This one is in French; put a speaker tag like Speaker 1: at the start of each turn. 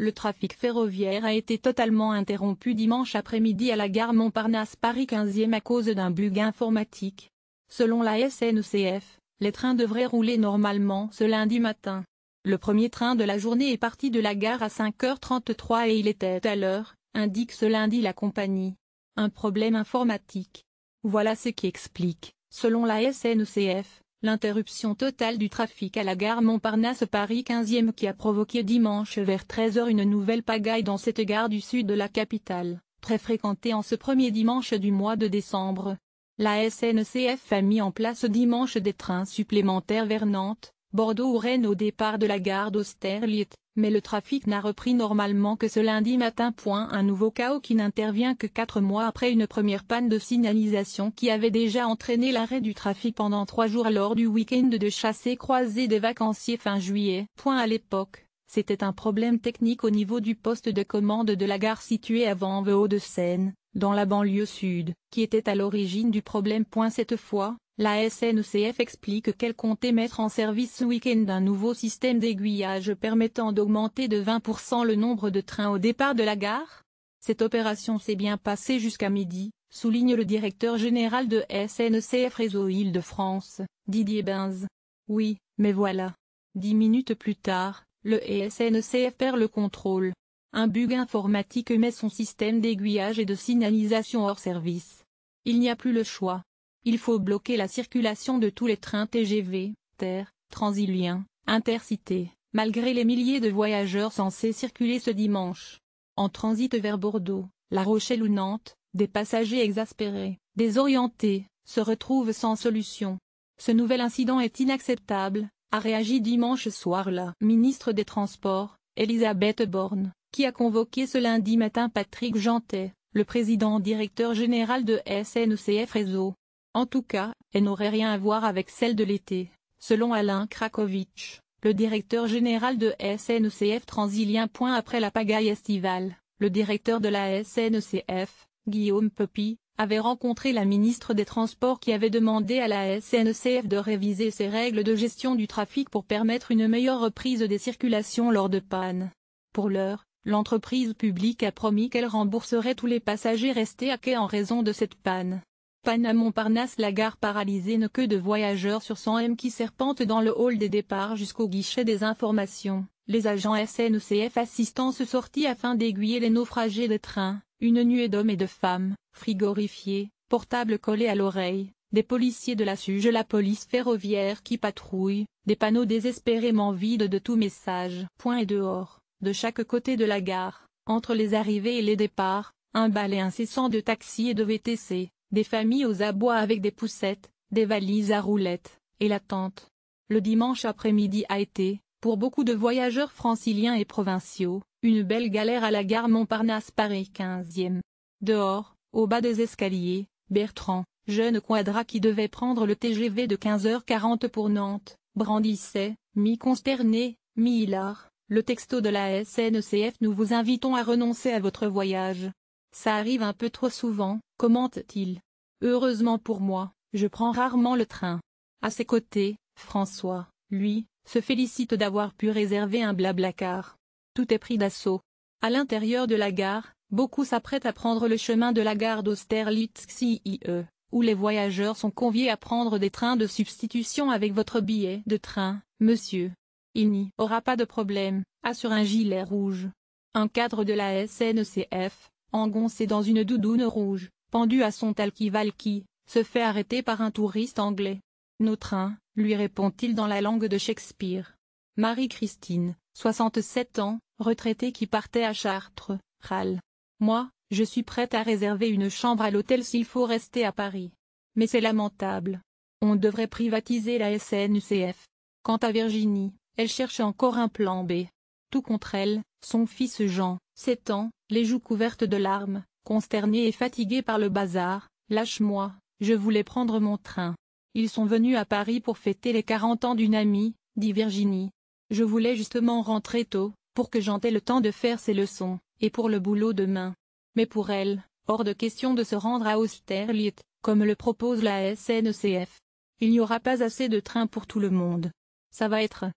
Speaker 1: Le trafic ferroviaire a été totalement interrompu dimanche après-midi à la gare Montparnasse-Paris 15e à cause d'un bug informatique. Selon la SNCF, les trains devraient rouler normalement ce lundi matin. Le premier train de la journée est parti de la gare à 5h33 et il était à l'heure, indique ce lundi la compagnie. Un problème informatique. Voilà ce qui explique, selon la SNCF, L'interruption totale du trafic à la gare Montparnasse-Paris 15e qui a provoqué dimanche vers 13h une nouvelle pagaille dans cette gare du sud de la capitale, très fréquentée en ce premier dimanche du mois de décembre. La SNCF a mis en place dimanche des trains supplémentaires vers Nantes, Bordeaux ou Rennes au départ de la gare d'Austerlitz, mais le trafic n'a repris normalement que ce lundi matin. Un nouveau chaos qui n'intervient que quatre mois après une première panne de signalisation qui avait déjà entraîné l'arrêt du trafic pendant trois jours lors du week-end de chassé croisé des vacanciers fin juillet. Point à l'époque, c'était un problème technique au niveau du poste de commande de la gare située à haut de seine dans la banlieue sud, qui était à l'origine du problème. Cette fois, la SNCF explique qu'elle comptait mettre en service ce week-end un nouveau système d'aiguillage permettant d'augmenter de 20% le nombre de trains au départ de la gare. Cette opération s'est bien passée jusqu'à midi, souligne le directeur général de SNCF Réseau Île-de-France, Didier Benz. Oui, mais voilà. Dix minutes plus tard, le SNCF perd le contrôle. Un bug informatique met son système d'aiguillage et de signalisation hors service. Il n'y a plus le choix. Il faut bloquer la circulation de tous les trains TGV, TER, Transilien, Intercité, malgré les milliers de voyageurs censés circuler ce dimanche. En transit vers Bordeaux, La Rochelle ou Nantes, des passagers exaspérés, désorientés, se retrouvent sans solution. Ce nouvel incident est inacceptable, a réagi dimanche soir la ministre des Transports, Elisabeth Borne, qui a convoqué ce lundi matin Patrick Jantet, le président directeur général de SNCF Réseau, en tout cas, elle n'aurait rien à voir avec celle de l'été, selon Alain Krakowicz, le directeur général de SNCF Transilien. Après la pagaille estivale, le directeur de la SNCF, Guillaume Pepy, avait rencontré la ministre des Transports qui avait demandé à la SNCF de réviser ses règles de gestion du trafic pour permettre une meilleure reprise des circulations lors de pannes. Pour l'heure, l'entreprise publique a promis qu'elle rembourserait tous les passagers restés à quai en raison de cette panne. Panamon Parnasse Montparnasse la gare paralysée ne que de voyageurs sur 100 M qui serpentent dans le hall des départs jusqu'au guichet des informations. Les agents SNCF e assistants se sortis afin d'aiguiller les naufragés des trains, une nuée d'hommes et de femmes, frigorifiés, portables collés à l'oreille, des policiers de la SUGE la police ferroviaire qui patrouille, des panneaux désespérément vides de tout message. Point et dehors, de chaque côté de la gare, entre les arrivées et les départs, un balai incessant de taxis et de VTC, des familles aux abois avec des poussettes, des valises à roulettes, et la tente. Le dimanche après-midi a été, pour beaucoup de voyageurs franciliens et provinciaux, une belle galère à la gare Montparnasse Paris 15e. Dehors, au bas des escaliers, Bertrand, jeune quadra qui devait prendre le TGV de 15h40 pour Nantes, brandissait, mi-consterné, mi-hilar, le texto de la SNCF Nous vous invitons à renoncer à votre voyage, ça arrive un peu trop souvent, commente-t-il. Heureusement pour moi, je prends rarement le train. À ses côtés, François, lui, se félicite d'avoir pu réserver un blablacar. Tout est pris d'assaut. À l'intérieur de la gare, beaucoup s'apprêtent à prendre le chemin de la gare dausterlitz cie où les voyageurs sont conviés à prendre des trains de substitution avec votre billet de train, monsieur. Il n'y aura pas de problème, assure un gilet rouge. Un cadre de la SNCF, engoncé dans une doudoune rouge, pendue à son talquival qui se fait arrêter par un touriste anglais. Notre trains, lui répond-il dans la langue de Shakespeare. Marie-Christine, 67 ans, retraitée qui partait à Chartres, râle. Moi, je suis prête à réserver une chambre à l'hôtel s'il faut rester à Paris. Mais c'est lamentable. On devrait privatiser la SNCF. Quant à Virginie, elle cherche encore un plan B. Tout contre elle, son fils Jean, 7 ans, les joues couvertes de larmes, consternées et fatiguées par le bazar, lâche-moi, je voulais prendre mon train. Ils sont venus à Paris pour fêter les 40 ans d'une amie, dit Virginie. Je voulais justement rentrer tôt, pour que j'en le temps de faire ses leçons, et pour le boulot demain. Mais pour elle, hors de question de se rendre à Austerlitz, comme le propose la SNCF. Il n'y aura pas assez de trains pour tout le monde. Ça va être,